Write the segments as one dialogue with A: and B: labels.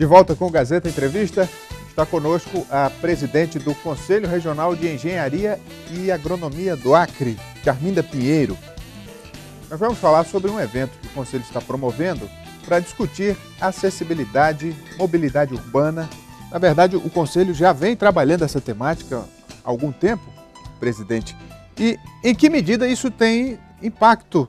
A: De volta com o Gazeta Entrevista, está conosco a presidente do Conselho Regional de Engenharia e Agronomia do Acre, Carminda Pinheiro. Nós vamos falar sobre um evento que o Conselho está promovendo para discutir acessibilidade, mobilidade urbana. Na verdade, o Conselho já vem trabalhando essa temática há algum tempo, presidente. E em que medida isso tem impacto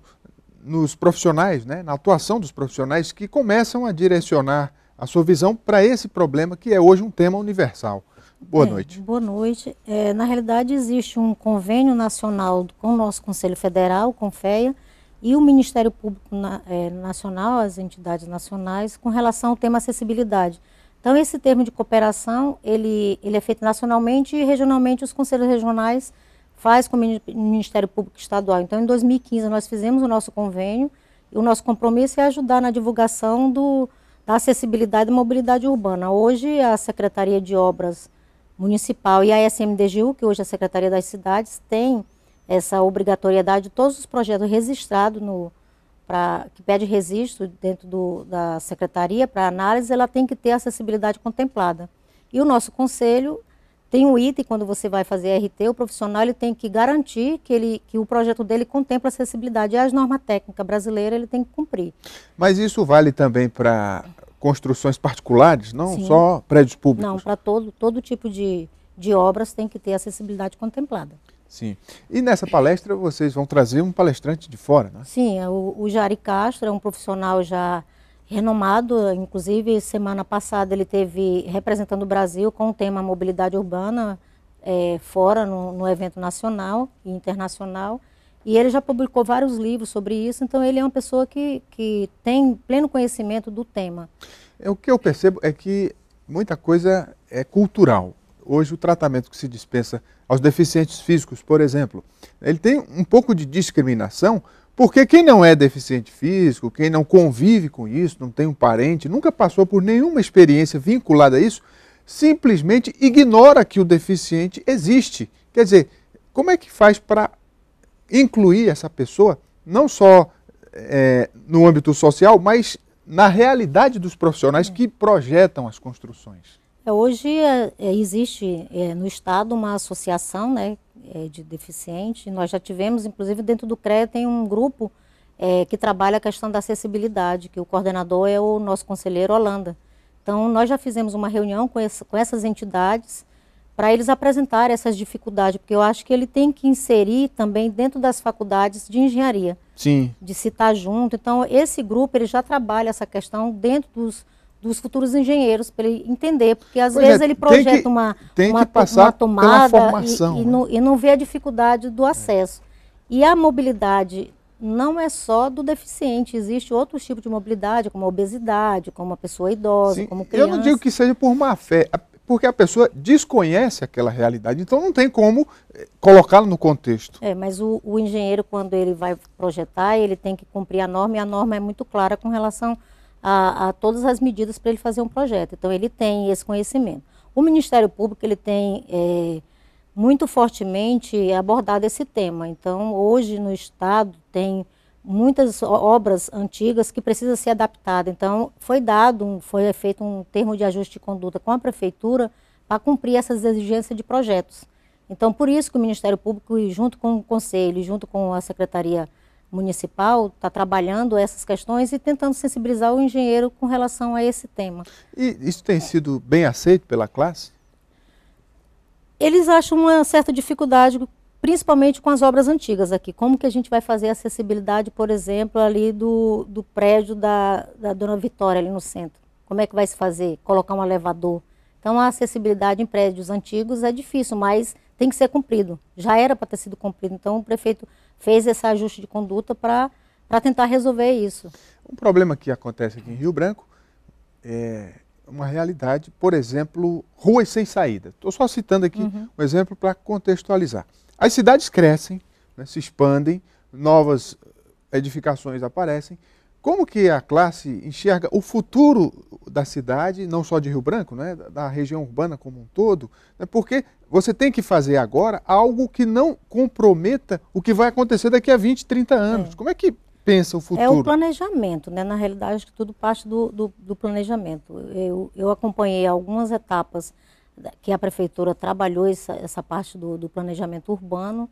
A: nos profissionais, né? na atuação dos profissionais que começam a direcionar a sua visão para esse problema que é hoje um tema universal. Boa é, noite.
B: Boa noite. É, na realidade, existe um convênio nacional com o nosso Conselho Federal, com FEA, e o Ministério Público na, é, Nacional, as entidades nacionais, com relação ao tema acessibilidade. Então, esse termo de cooperação, ele, ele é feito nacionalmente e regionalmente os conselhos regionais faz com o Ministério Público Estadual. Então, em 2015, nós fizemos o nosso convênio e o nosso compromisso é ajudar na divulgação do, acessibilidade e mobilidade urbana. Hoje, a Secretaria de Obras Municipal e a SMDGU, que hoje é a Secretaria das Cidades, tem essa obrigatoriedade de todos os projetos registrados no pra, que pede registro dentro do, da secretaria para análise, ela tem que ter acessibilidade contemplada. E o nosso conselho tem um item, quando você vai fazer RT, o profissional ele tem que garantir que, ele, que o projeto dele contempla acessibilidade. E as normas técnicas brasileiras ele tem que cumprir.
A: Mas isso vale também para construções particulares, não Sim. só prédios públicos?
B: Não, para todo, todo tipo de, de obras tem que ter acessibilidade contemplada.
A: Sim. E nessa palestra vocês vão trazer um palestrante de fora, né?
B: Sim, é o, o Jari Castro é um profissional já renomado, inclusive semana passada ele teve representando o Brasil com o tema mobilidade urbana é, fora no, no, evento nacional e internacional e ele já publicou vários livros sobre isso, então ele é uma pessoa que, que tem pleno conhecimento do tema.
A: É, o que eu percebo é que muita coisa é cultural. Hoje o tratamento que se dispensa aos deficientes físicos, por exemplo, ele tem um pouco de discriminação porque quem não é deficiente físico, quem não convive com isso, não tem um parente, nunca passou por nenhuma experiência vinculada a isso, simplesmente ignora que o deficiente existe. Quer dizer, como é que faz para incluir essa pessoa, não só é, no âmbito social, mas na realidade dos profissionais é. que projetam as construções?
B: É, hoje é, é, existe é, no Estado uma associação né, é, de deficientes. Nós já tivemos, inclusive, dentro do CREA tem um grupo é, que trabalha a questão da acessibilidade, que o coordenador é o nosso conselheiro Holanda. Então, nós já fizemos uma reunião com, esse, com essas entidades para eles apresentarem essas dificuldades, porque eu acho que ele tem que inserir também dentro das faculdades de engenharia. Sim. De se estar junto. Então, esse grupo ele já trabalha essa questão dentro dos dos futuros engenheiros, para ele entender, porque às pois é, vezes é, ele projeta que, uma, uma, uma, tomada formação, e, e, né? não, e, não, vê a dificuldade do acesso. E a mobilidade não é só do deficiente, existe outros tipos de mobilidade, como a obesidade, como a pessoa idosa, Sim, como criança. Eu não digo
A: que seja por má fé, porque a pessoa desconhece aquela realidade, então não tem como eh, colocá-la no contexto.
B: É, mas o, o engenheiro, quando ele vai projetar, ele tem que cumprir a norma, e a norma é muito clara com relação a, a todas as medidas para ele fazer um projeto. Então ele tem esse conhecimento. O Ministério Público ele tem é, muito fortemente abordado esse tema. Então hoje no estado tem muitas obras antigas que precisam ser adaptadas. Então foi dado, foi feito um termo de ajuste de conduta com a prefeitura para cumprir essas exigências de projetos. Então por isso que o Ministério Público junto com o conselho, junto com a secretaria municipal está trabalhando essas questões e tentando sensibilizar o engenheiro com relação a esse tema.
A: E isso tem sido bem aceito pela classe?
B: Eles acham uma certa dificuldade, principalmente com as obras antigas aqui. Como que a gente vai fazer a acessibilidade, por exemplo, ali do, do prédio da, da Dona Vitória, ali no centro? Como é que vai se fazer? Colocar um elevador? Então, a acessibilidade em prédios antigos é difícil, mas tem que ser cumprido. Já era para ter sido cumprido. Então, o prefeito fez esse ajuste de conduta para tentar resolver isso.
A: Um problema que acontece aqui em Rio Branco é uma realidade, por exemplo, ruas sem saída. Estou só citando aqui uhum. um exemplo para contextualizar. As cidades crescem, né, se expandem, novas eh, edificações aparecem. Como que a classe enxerga o futuro da cidade, não só de Rio Branco, né, da região urbana como um todo, né, porque você tem que fazer agora algo que não comprometa o que vai acontecer daqui a 20, 30 anos. É. Como é que pensa o futuro? É o
B: planejamento, né? na realidade acho que tudo parte do, do, do planejamento. Eu, eu acompanhei algumas etapas que a prefeitura trabalhou essa, essa parte do, do planejamento urbano,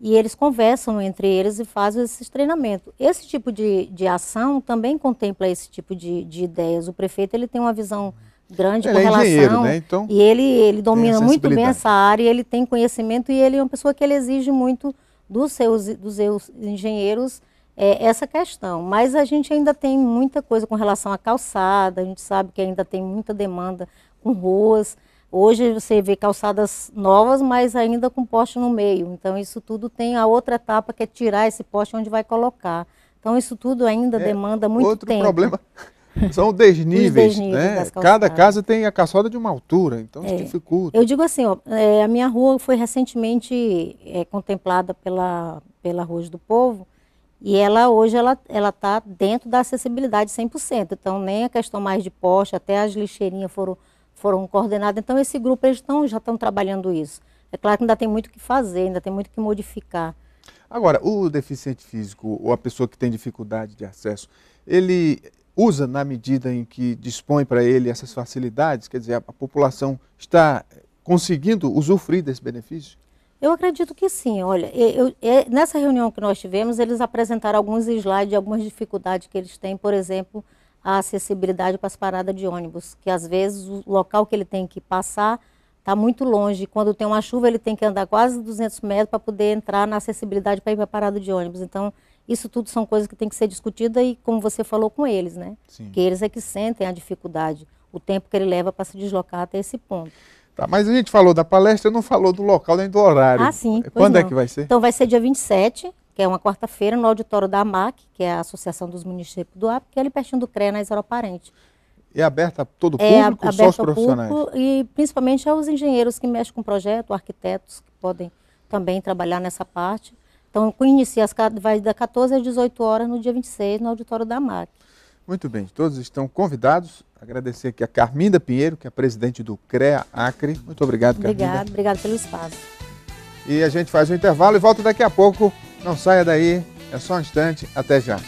B: e eles conversam entre eles e fazem esses treinamentos. Esse tipo de, de ação também contempla esse tipo de, de ideias. O prefeito ele tem uma visão grande ele com é relação né? então, e ele ele domina muito bem essa área, ele tem conhecimento e ele é uma pessoa que ele exige muito dos seus dos seus engenheiros é, essa questão. Mas a gente ainda tem muita coisa com relação à calçada. A gente sabe que ainda tem muita demanda com ruas. Hoje você vê calçadas novas, mas ainda com poste no meio. Então, isso tudo tem a outra etapa que é tirar esse poste onde vai colocar. Então, isso tudo ainda é, demanda muito outro tempo. Outro problema
A: são desníveis, desníveis né? Cada casa tem a calçada de uma altura, então é. isso dificulta.
B: Eu digo assim, ó, é, a minha rua foi recentemente é, contemplada pela, pela Rua do Povo e ela hoje ela ela está dentro da acessibilidade 100%. Então nem a questão mais de poste, até as lixeirinhas foram foram coordenadas. Então, esse grupo, eles tão, já estão trabalhando isso. É claro que ainda tem muito o que fazer, ainda tem muito o que modificar.
A: Agora, o deficiente físico ou a pessoa que tem dificuldade de acesso, ele usa na medida em que dispõe para ele essas facilidades? Quer dizer, a, a população está conseguindo usufruir desse benefício?
B: Eu acredito que sim. Olha, eu, eu, nessa reunião que nós tivemos, eles apresentaram alguns slides de algumas dificuldades que eles têm, por exemplo, a acessibilidade para as paradas de ônibus, que às vezes o local que ele tem que passar está muito longe. Quando tem uma chuva, ele tem que andar quase 200 metros para poder entrar na acessibilidade para ir para a parada de ônibus. Então, isso tudo são coisas que tem que ser discutida e, como você falou, com eles, né? Sim. Que eles é que sentem a dificuldade, o tempo que ele leva para se deslocar até esse ponto.
A: Tá, mas a gente falou da palestra, não falou do local nem do horário. Ah, sim. Quando não. é que vai ser? Então
B: vai ser dia 27, que é uma quarta-feira, no auditório da AMAC, que é a Associação dos Municípios do Acre, que é ali pertinho do CREA, na Isaro Parente.
A: É aberta a todo é público, é só os profissionais?
B: Público, e principalmente aos engenheiros que mexem com o projeto, arquitetos que podem também trabalhar nessa parte. Então, inicia as, vai da 14 às 18 horas no dia 26, no auditório da AMAC. Muito
A: bem, todos estão convidados. Agradecer aqui a Carminda Pinheiro, que é presidente do CREA Acre. Muito obrigado, Carminda. Obrigado,
B: obrigado pelo espaço.
A: E a gente faz um intervalo e volta daqui a pouco não saia daí, é só um instante, até já.